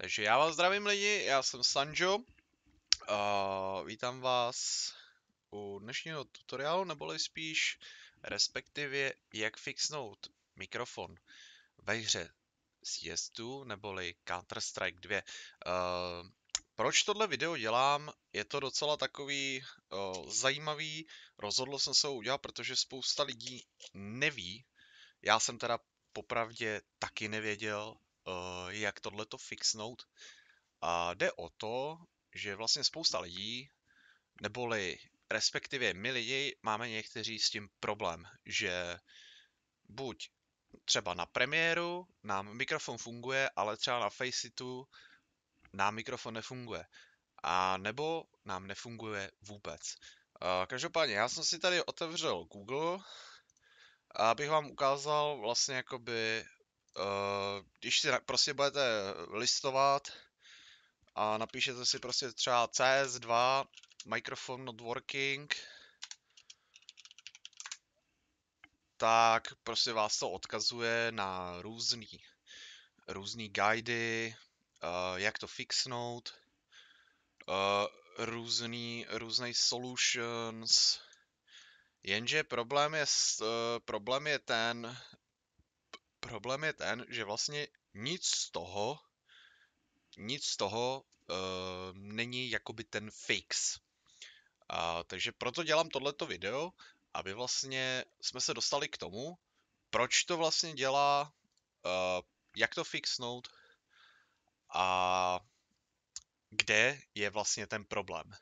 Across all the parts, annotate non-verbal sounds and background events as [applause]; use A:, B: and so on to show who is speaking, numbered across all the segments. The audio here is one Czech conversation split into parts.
A: Takže já vás zdravím lidi, já jsem Sanjo. Uh, vítám vás u dnešního tutoriálu, neboli spíš respektive jak fixnout mikrofon ve hře CS2 neboli Counter-Strike 2. Uh, proč tohle video dělám, je to docela takový uh, zajímavý, rozhodl jsem se ho udělat, protože spousta lidí neví, já jsem teda popravdě taky nevěděl, Eh, jak tohle to fixnout. A jde o to, že vlastně spousta lidí, neboli respektive my lidi, máme někteří s tím problém, že buď třeba na premiéru nám mikrofon funguje, ale třeba na Faceitu nám mikrofon nefunguje. A nebo nám nefunguje vůbec. Eh, každopádně, já jsem si tady otevřel Google, abych vám ukázal vlastně jakoby Eh, když si prostě budete listovat a napíšete si prostě třeba CS2, microphone not working, tak prostě vás to odkazuje na různý, různý guidy, eh, jak to fixnout, eh, různý, různý solutions, jenže problém je, problém je ten, problém je ten, že vlastně nic z toho, nic z toho uh, není jakoby ten fix. A, takže proto dělám tohleto video, aby vlastně jsme se dostali k tomu, proč to vlastně dělá, uh, jak to fixnout a kde je vlastně ten problém.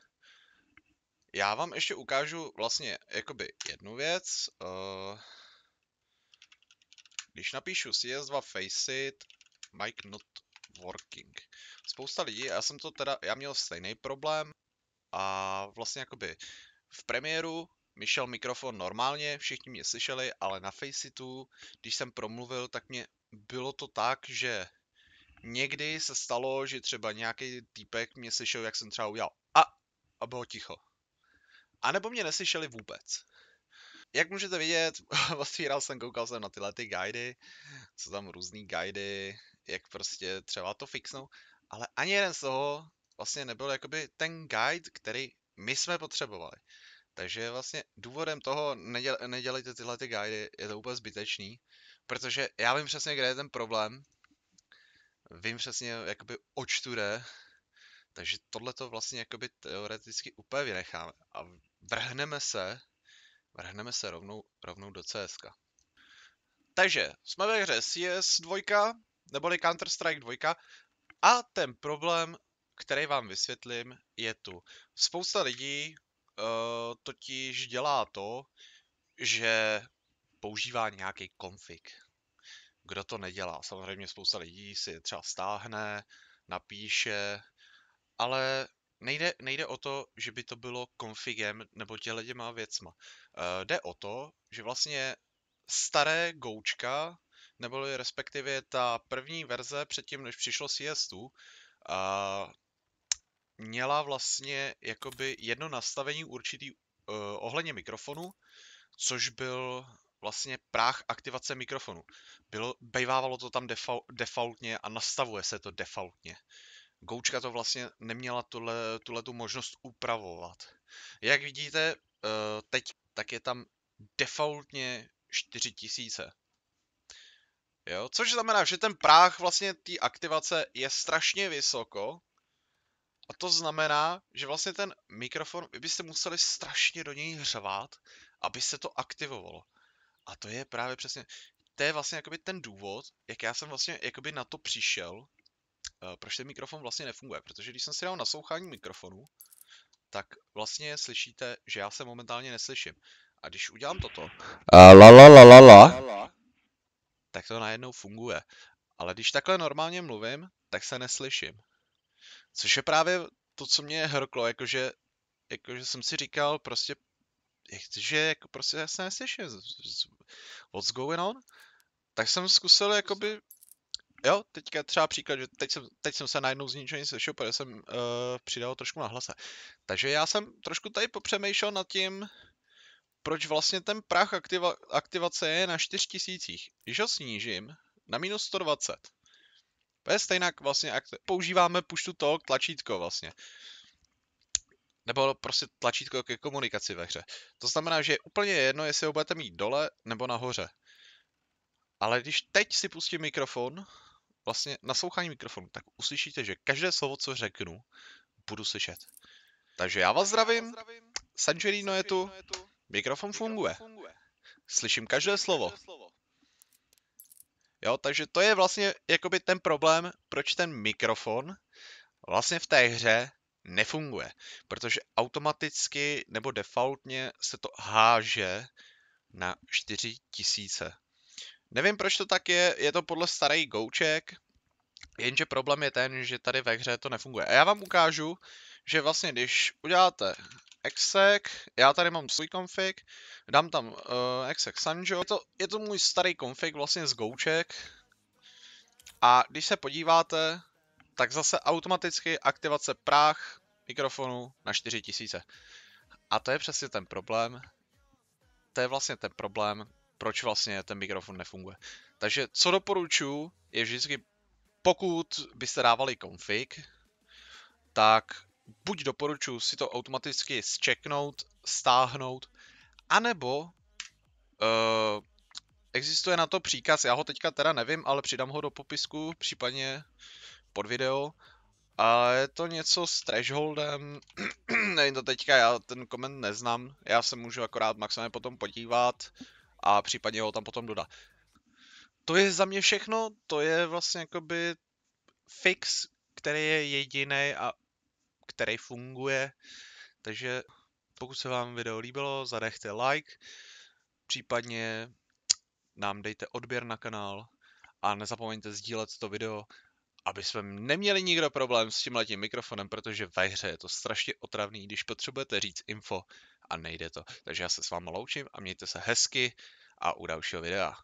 A: Já vám ještě ukážu vlastně jakoby jednu věc. Uh, když napíšu CS2 Faceit, mic not working. Spousta lidí, já jsem to teda, já měl stejný problém a vlastně jakoby v premiéru mi šel mikrofon normálně, všichni mě slyšeli, ale na Faceitu, když jsem promluvil, tak mě bylo to tak, že někdy se stalo, že třeba nějaký týpek mě slyšel, jak jsem třeba udělal a, a bylo ticho. A nebo mě neslyšeli vůbec. Jak můžete vidět, [laughs] otvíral jsem, koukal jsem na tyhle ty guidy, jsou tam různý guidy, jak prostě třeba to fixnou, ale ani jeden z toho vlastně nebyl jakoby ten guide, který my jsme potřebovali. Takže vlastně důvodem toho neděl, nedělejte tyhle ty guidy, je to úplně zbytečný, protože já vím přesně, kde je ten problém, vím přesně, jakoby oč tu jde, takže tohle to vlastně jakoby teoreticky úplně vynecháme a vrhneme se Vrhneme se rovnou, rovnou do CSK. Takže jsme ve hře CS 2, neboli Counter-Strike 2, a ten problém, který vám vysvětlím, je tu. Spousta lidí uh, totiž dělá to, že používá nějaký konfig. Kdo to nedělá? Samozřejmě spousta lidí si je třeba stáhne, napíše, ale Nejde, nejde o to, že by to bylo konfigem nebo těle těma věcma. Uh, jde o to, že vlastně staré goučka, nebo respektive ta první verze předtím, než přišlo CS2, uh, eh, měla vlastně jakoby jedno nastavení určitý uh, ohledně mikrofonu, což byl vlastně práh aktivace mikrofonu. Bylo, bejvávalo to tam defaultně a nastavuje se to defaultně. Goučka to vlastně neměla tuhle, tuhle tu možnost upravovat. Jak vidíte eh, teď, tak je tam defaultně 4000. Jo, což znamená, že ten práh vlastně té aktivace je strašně vysoko. A to znamená, že vlastně ten mikrofon, vy byste museli strašně do něj hřvat, aby se to aktivovalo. A to je právě přesně, to je vlastně jakoby ten důvod, jak já jsem vlastně jakoby na to přišel, Eh, proč ten mikrofon vlastně nefunguje. Protože když jsem si dal naslouchání mikrofonu, tak vlastně slyšíte, že já se momentálně neslyším. A když udělám toto... A la la la la la... Tak to najednou funguje. Ale když takhle normálně mluvím, tak se neslyším. Což je právě to, co mě hrklo, jakože, jakože jsem si říkal prostě, že jako prostě já se neslyším, what's going on? Tak jsem zkusil jakoby jo, teďka třeba příklad, že teď jsem, teď jsem se najednou zničený, sešel, protože jsem uh, přidal trošku na hlase. Takže já jsem trošku tady popřemýšlel nad tím, proč vlastně ten prach aktiva, aktivace je na 4000. Když ho snížím na minus 120, to je stejná vlastně, používáme puštu to tlačítko vlastně. Nebo prostě tlačítko ke komunikaci ve hře. To znamená, že je úplně jedno, jestli ho budete mít dole nebo nahoře. Ale když teď si pustím mikrofon, vlastně naslouchání mikrofonu, tak uslyšíte, že každé slovo, co řeknu, budu slyšet. Takže já vás zdravím, Sancherino je tu, mikrofon funguje. Slyším každé slovo. Jo, takže to je vlastně jakoby ten problém, proč ten mikrofon vlastně v té hře nefunguje. Protože automaticky nebo defaultně se to háže na 4000. Nevím, proč to tak je, je to podle starý gouček, jenže problém je ten, že tady ve hře to nefunguje. A já vám ukážu, že vlastně když uděláte exec, já tady mám svůj config, dám tam uh, exec sanjo, je to, je to můj starý config vlastně z gouček, a když se podíváte, tak zase automaticky aktivace práh mikrofonu na 4000. A to je přesně ten problém. To je vlastně ten problém, proč vlastně ten mikrofon nefunguje. Takže co doporučuji, je vždycky, pokud byste dávali config, tak buď doporučuji si to automaticky zčeknout, stáhnout, anebo uh, existuje na to příkaz, já ho teďka teda nevím, ale přidám ho do popisku, případně pod video, a je to něco s thresholdem, [clears throat] nevím to teďka, já ten koment neznám, já se můžu akorát maximálně potom podívat, a případně ho tam potom doda. To je za mě všechno, to je vlastně jakoby fix, který je jediný a který funguje. Takže pokud se vám video líbilo, zadechte like, případně nám dejte odběr na kanál a nezapomeňte sdílet to video aby jsme neměli nikdo problém s tímhletím mikrofonem, protože ve hře je to strašně otravný, když potřebujete říct info a nejde to. Takže já se s vámi loučím a mějte se hezky a u dalšího videa.